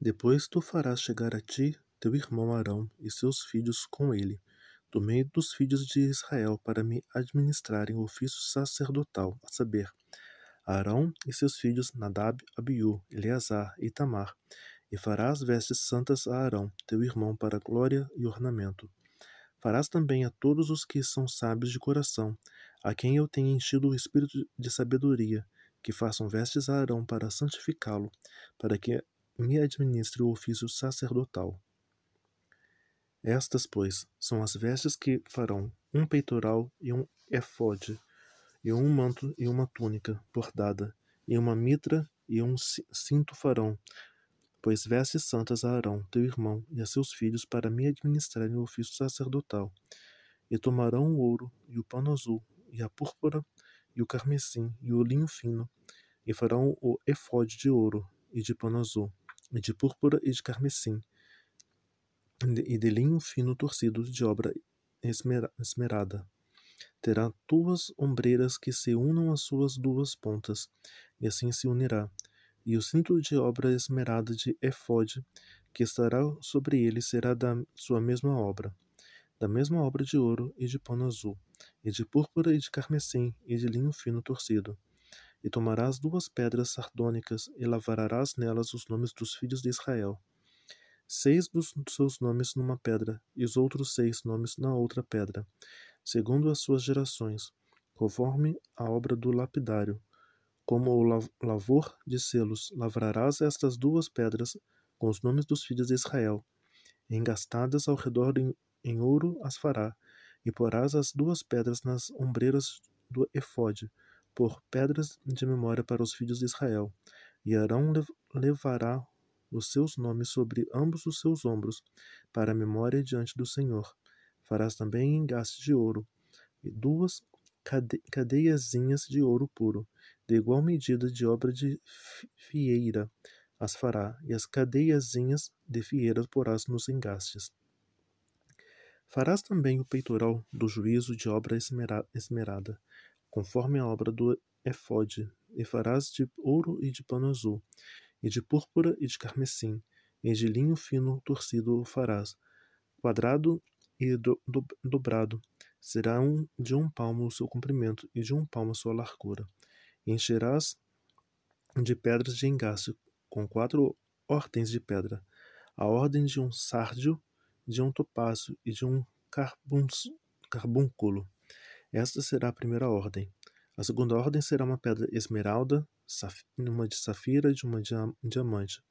Depois tu farás chegar a ti teu irmão Arão e seus filhos com ele, do meio dos filhos de Israel, para me administrarem o ofício sacerdotal, a saber, Arão e seus filhos Nadab, Abiú, Eleazar e Tamar, e farás vestes santas a Arão, teu irmão, para glória e ornamento. Farás também a todos os que são sábios de coração, a quem eu tenho enchido o espírito de sabedoria, que façam vestes a Arão para santificá-lo, para que me administre o ofício sacerdotal. Estas, pois, são as vestes que farão um peitoral e um efode, e um manto e uma túnica bordada, e uma mitra e um cinto farão, pois vestes santas a Arão, teu irmão, e a seus filhos para me administrarem o ofício sacerdotal. E tomarão o ouro, e o pano azul, e a púrpura, e o carmesim, e o linho fino, e farão o efode de ouro e de pano azul de púrpura e de carmesim, e de linho fino torcido de obra esmerada. Terá duas ombreiras que se unam às suas duas pontas, e assim se unirá. E o cinto de obra esmerada de Efode, que estará sobre ele, será da sua mesma obra, da mesma obra de ouro e de pano azul, e de púrpura e de carmesim, e de linho fino torcido e tomarás duas pedras sardônicas e lavrarás nelas os nomes dos filhos de Israel. Seis dos seus nomes numa pedra, e os outros seis nomes na outra pedra, segundo as suas gerações, conforme a obra do lapidário. Como o lavor de selos, lavrarás estas duas pedras com os nomes dos filhos de Israel. Engastadas ao redor em ouro as fará, e porás as duas pedras nas ombreiras do efode por pedras de memória para os filhos de Israel, e Arão levará os seus nomes sobre ambos os seus ombros, para a memória diante do Senhor. Farás também engastes de ouro, e duas cade cadeiazinhas de ouro puro, de igual medida de obra de fieira, as fará, e as cadeiazinhas de fieira porás nos engastes. Farás também o peitoral do juízo de obra esmerada, conforme a obra do efode, e farás de ouro e de pano azul, e de púrpura e de carmesim, e de linho fino torcido o farás, quadrado e do, do, dobrado, será um, de um palmo o seu comprimento, e de um palmo a sua largura. E encherás de pedras de engaste, com quatro ordens de pedra, a ordem de um sárdio, de um topázio e de um carbunculo esta será a primeira ordem. A segunda ordem será uma pedra esmeralda, uma de safira e uma de diamante.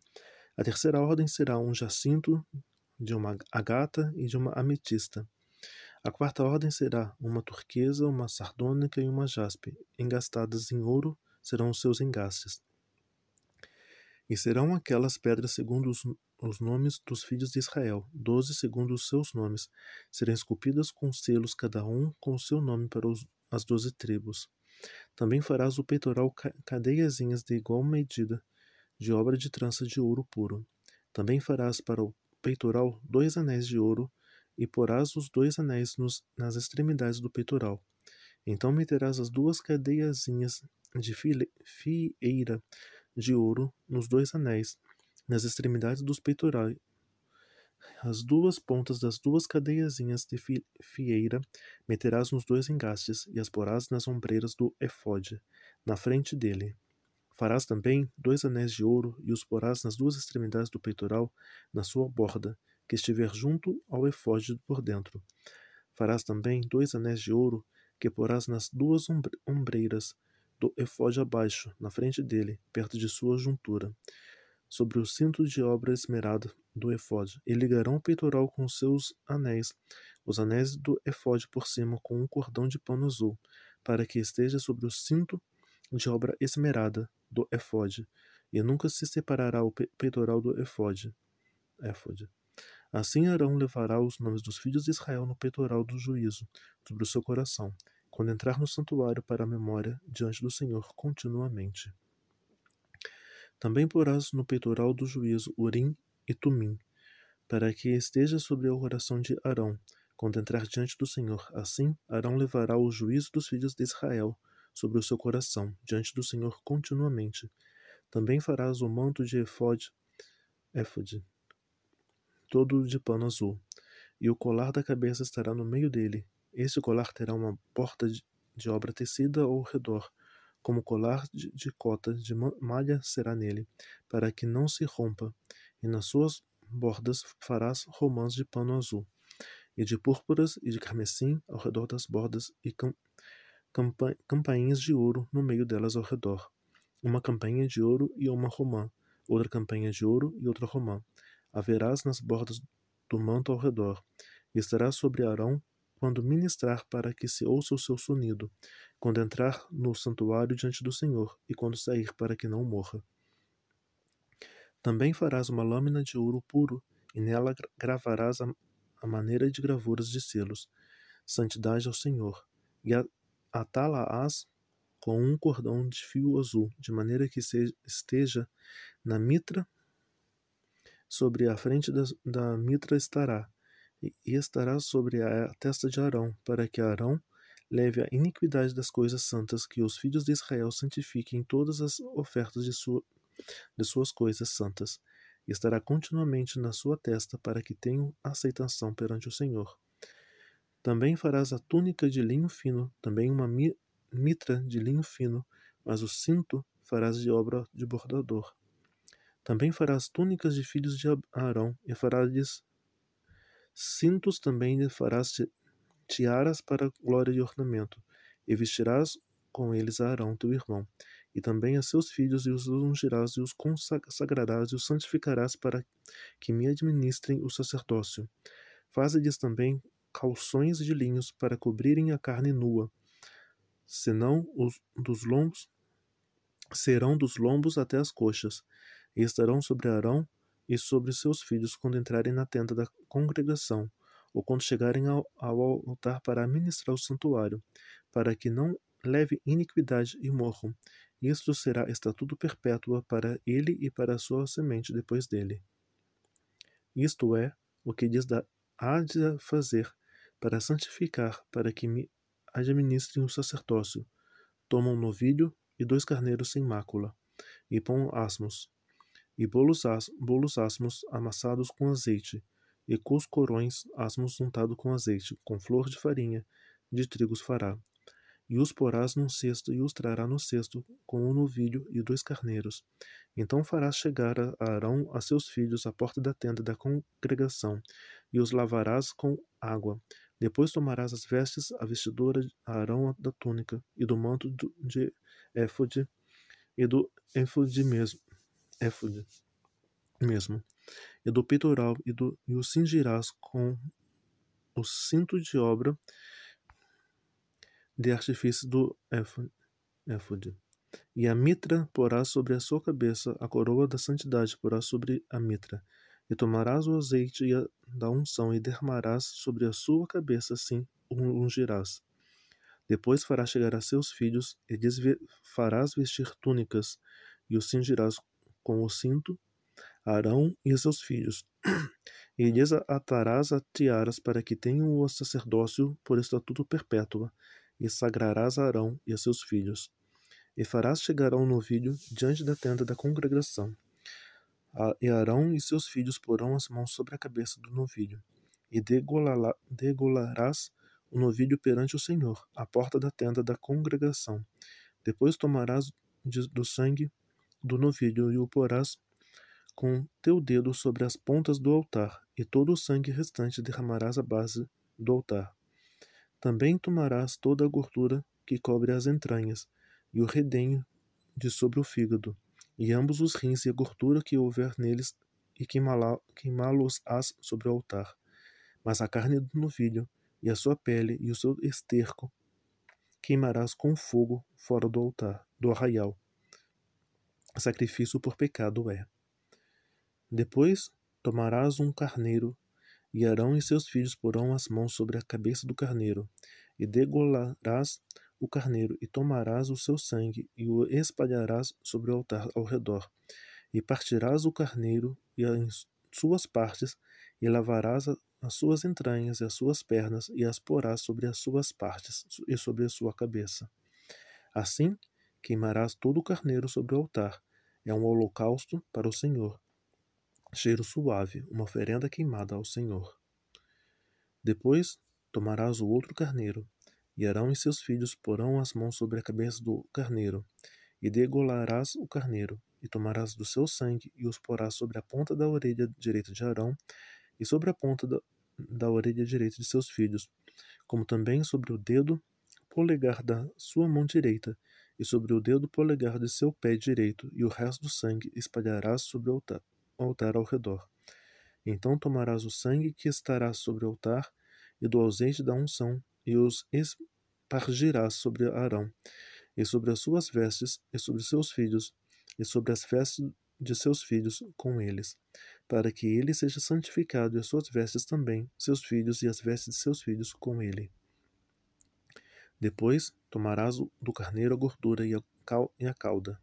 A terceira ordem será um jacinto, de uma agata e de uma ametista. A quarta ordem será uma turquesa, uma sardônica e uma jaspe. Engastadas em ouro serão os seus engastes. E serão aquelas pedras segundo os os nomes dos filhos de Israel, doze segundo os seus nomes, serão esculpidas com selos, cada um com o seu nome para os, as doze tribos. Também farás o peitoral cadeiazinhas de igual medida, de obra de trança de ouro puro. Também farás para o peitoral dois anéis de ouro, e porás os dois anéis nos, nas extremidades do peitoral. Então meterás as duas cadeiazinhas de fileira fieira de ouro nos dois anéis, nas extremidades dos peitorais as duas pontas das duas cadeiazinhas de fieira, meterás nos dois engastes e as porás nas ombreiras do efode, na frente dele. Farás também dois anéis de ouro e os porás nas duas extremidades do peitoral, na sua borda, que estiver junto ao efode por dentro. Farás também dois anéis de ouro que porás nas duas ombreiras do efode abaixo, na frente dele, perto de sua juntura sobre o cinto de obra esmerada do efod, e ligarão o peitoral com seus anéis, os anéis do efod por cima com um cordão de pano azul, para que esteja sobre o cinto de obra esmerada do efod, e nunca se separará o peitoral do efod. efode. Assim Arão levará os nomes dos filhos de Israel no peitoral do juízo, sobre o seu coração, quando entrar no santuário para a memória diante do Senhor continuamente. Também porás no peitoral do juízo Urim e Tumim, para que esteja sobre o coração de Arão, quando entrar diante do Senhor. Assim, Arão levará o juízo dos filhos de Israel sobre o seu coração, diante do Senhor continuamente. Também farás o manto de Efod, todo de pano azul, e o colar da cabeça estará no meio dele. Este colar terá uma borda de obra tecida ao redor, como colar de cota de malha será nele, para que não se rompa, e nas suas bordas farás romãs de pano azul, e de púrpuras e de carmesim ao redor das bordas, e cam campa campainhas de ouro no meio delas ao redor, uma campainha de ouro e uma romã, outra campainha de ouro e outra romã. Haverás nas bordas do manto ao redor, e estará sobre Arão quando ministrar para que se ouça o seu sonido, quando entrar no santuário diante do Senhor, e quando sair para que não morra. Também farás uma lâmina de ouro puro, e nela gravarás a, a maneira de gravuras de selos, santidade ao Senhor, e atá-la-ás com um cordão de fio azul, de maneira que se, esteja na mitra, sobre a frente da, da mitra estará e estará sobre a testa de Arão, para que Arão leve a iniquidade das coisas santas que os filhos de Israel santifiquem todas as ofertas de, sua, de suas coisas santas, e estará continuamente na sua testa para que tenham aceitação perante o Senhor. Também farás a túnica de linho fino, também uma mitra de linho fino, mas o cinto farás de obra de bordador. Também farás túnicas de filhos de Arão, e farás Cintos também lhe farás tiaras para glória e ornamento, e vestirás com eles a Arão, teu irmão, e também a seus filhos, e os ungirás, e os consagrarás, e os santificarás, para que me administrem o sacerdócio. Faze-lhes também calções de linhos para cobrirem a carne nua, senão os dos lombos serão dos lombos até as coxas, e estarão sobre Arão e sobre seus filhos quando entrarem na tenda da congregação, ou quando chegarem ao, ao altar para administrar o santuário, para que não leve iniquidade e morram. Isto será estatuto perpétuo para ele e para a sua semente depois dele. Isto é o que diz da há de fazer para santificar, para que me administrem o sacerdócio. Tomam um novilho e dois carneiros sem mácula, e pão asmos, e bolos, as, bolos asmos amassados com azeite, e coscorões asmos untado com azeite, com flor de farinha, de trigos fará. E os porás num cesto, e os trará no cesto, com um novilho e dois carneiros. Então farás chegar a Arão a seus filhos à porta da tenda da congregação, e os lavarás com água. Depois tomarás as vestes, a vestidura a Arão da túnica, e do manto de éfode, e do éfode mesmo, é Mesmo. E do peitoral e, do, e o cingirás com o cinto de obra de artifício do éfode. É, e a mitra porá sobre a sua cabeça, a coroa da santidade porá sobre a mitra. E tomarás o azeite e a, da unção e dermarás sobre a sua cabeça, assim o ungirás. Depois farás chegar a seus filhos e farás vestir túnicas e o cingirás com o cinto, Arão e seus filhos, e lhes atarás a tiaras para que tenham o sacerdócio por estatuto perpétuo, e sagrarás a Arão e seus filhos. E farás chegar ao novilho diante da tenda da congregação. E Arão e seus filhos porão as mãos sobre a cabeça do novilho, e degolarás o novilho perante o Senhor, à porta da tenda da congregação. Depois tomarás do sangue do novilho e o porás com teu dedo sobre as pontas do altar, e todo o sangue restante derramarás à base do altar. Também tomarás toda a gordura que cobre as entranhas, e o redenho de sobre o fígado, e ambos os rins e a gordura que houver neles, e queimá-los-ás sobre o altar. Mas a carne do novilho, e a sua pele, e o seu esterco, queimarás com fogo fora do altar, do arraial sacrifício por pecado é. Depois tomarás um carneiro, e Arão e seus filhos porão as mãos sobre a cabeça do carneiro, e degolarás o carneiro, e tomarás o seu sangue, e o espalharás sobre o altar ao redor, e partirás o carneiro e as suas partes, e lavarás as suas entranhas e as suas pernas, e as porás sobre as suas partes e sobre a sua cabeça. Assim, queimarás todo o carneiro sobre o altar, é um holocausto para o Senhor. Cheiro suave, uma oferenda queimada ao Senhor. Depois tomarás o outro carneiro, e Arão e seus filhos porão as mãos sobre a cabeça do carneiro, e degolarás o carneiro, e tomarás do seu sangue, e os porás sobre a ponta da orelha direita de Arão, e sobre a ponta da, da orelha direita de seus filhos, como também sobre o dedo polegar da sua mão direita, e sobre o dedo polegar de seu pé direito, e o resto do sangue espalharás sobre o altar, o altar ao redor. Então tomarás o sangue que estará sobre o altar e do ausente da unção, e os espargirás sobre Arão, e sobre as suas vestes, e sobre seus filhos, e sobre as vestes de seus filhos com eles, para que ele seja santificado e as suas vestes também, seus filhos e as vestes de seus filhos com ele. Depois tomarás do carneiro a gordura e a cauda,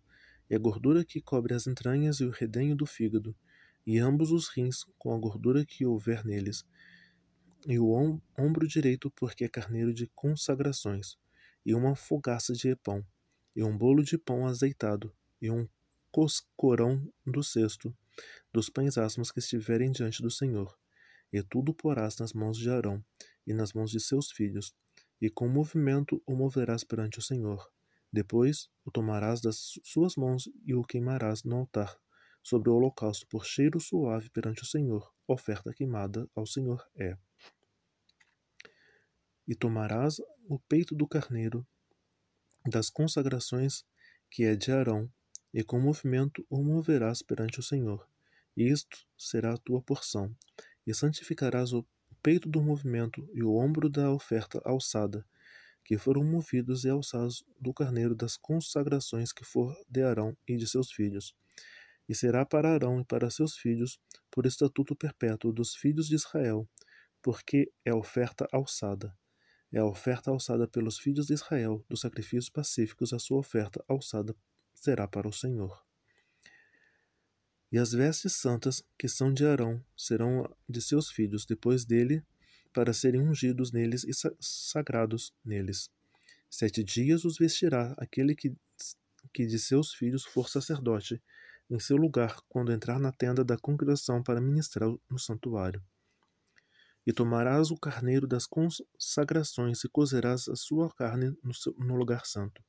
e a gordura que cobre as entranhas e o redenho do fígado, e ambos os rins com a gordura que houver neles, e o om ombro direito, porque é carneiro de consagrações, e uma fogaça de pão, e um bolo de pão azeitado, e um coscorão do cesto, dos pães asmos que estiverem diante do Senhor. E tudo porás nas mãos de Arão e nas mãos de seus filhos, e com movimento o moverás perante o Senhor. Depois o tomarás das suas mãos e o queimarás no altar, sobre o holocausto por cheiro suave perante o Senhor. Oferta queimada ao Senhor é. E tomarás o peito do carneiro das consagrações que é de Arão, e com movimento o moverás perante o Senhor. Isto será a tua porção, e santificarás o peito do movimento e o ombro da oferta alçada, que foram movidos e alçados do carneiro das consagrações que for de Arão e de seus filhos. E será para Arão e para seus filhos, por estatuto perpétuo dos filhos de Israel, porque é oferta alçada. É a oferta alçada pelos filhos de Israel, dos sacrifícios pacíficos, a sua oferta alçada será para o Senhor. E as vestes santas, que são de Arão, serão de seus filhos depois dele, para serem ungidos neles e sagrados neles. Sete dias os vestirá aquele que, que de seus filhos for sacerdote, em seu lugar, quando entrar na tenda da congregação para ministrar no santuário. E tomarás o carneiro das consagrações e cozerás a sua carne no, seu, no lugar santo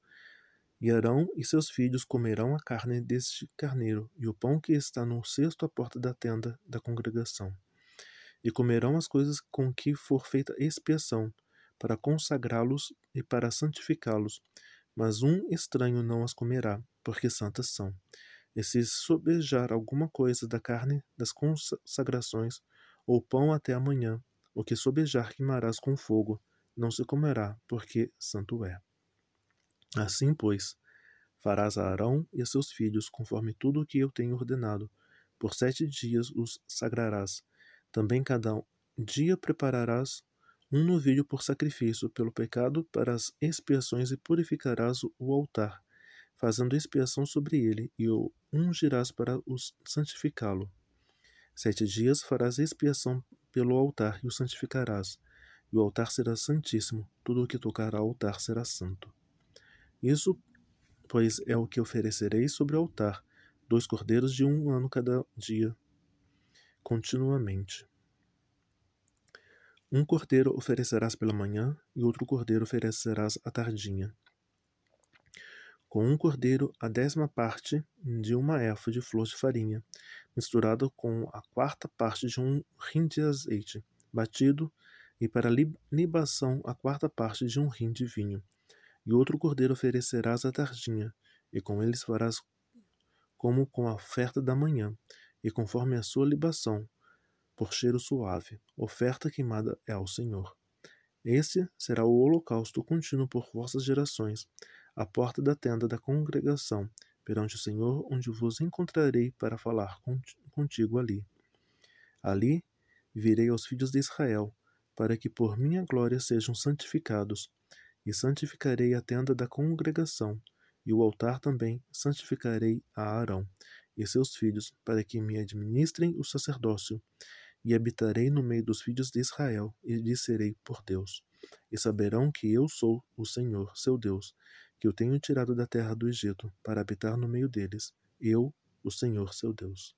e Arão e seus filhos comerão a carne deste carneiro, e o pão que está no cesto à porta da tenda da congregação. E comerão as coisas com que for feita expiação, para consagrá-los e para santificá-los. Mas um estranho não as comerá, porque santas são. E se sobejar alguma coisa da carne das consagrações, ou pão até amanhã, o que sobejar queimarás com fogo, não se comerá, porque santo é. Assim, pois, farás a Arão e a seus filhos conforme tudo o que eu tenho ordenado. Por sete dias os sagrarás. Também cada dia prepararás um novilho por sacrifício pelo pecado para as expiações e purificarás o altar, fazendo expiação sobre ele, e o ungirás para os santificá-lo. Sete dias farás expiação pelo altar e o santificarás, e o altar será santíssimo, tudo o que tocar ao altar será santo. Isso, pois, é o que oferecerei sobre o altar, dois cordeiros de um ano cada dia, continuamente. Um cordeiro oferecerás pela manhã e outro cordeiro oferecerás à tardinha. Com um cordeiro, a décima parte de uma efa de flor de farinha, misturada com a quarta parte de um rim de azeite, batido, e para libação a quarta parte de um rim de vinho, e outro cordeiro oferecerás à tardinha, e com eles farás como com a oferta da manhã, e conforme a sua libação, por cheiro suave, oferta queimada é ao Senhor. Esse será o holocausto contínuo por vossas gerações, à porta da tenda da congregação, perante o Senhor, onde vos encontrarei para falar contigo ali. Ali virei aos filhos de Israel, para que por minha glória sejam santificados, e santificarei a tenda da congregação, e o altar também santificarei a Arão e seus filhos, para que me administrem o sacerdócio, e habitarei no meio dos filhos de Israel, e lhes serei por Deus. E saberão que eu sou o Senhor, seu Deus, que o tenho tirado da terra do Egito, para habitar no meio deles, eu, o Senhor, seu Deus.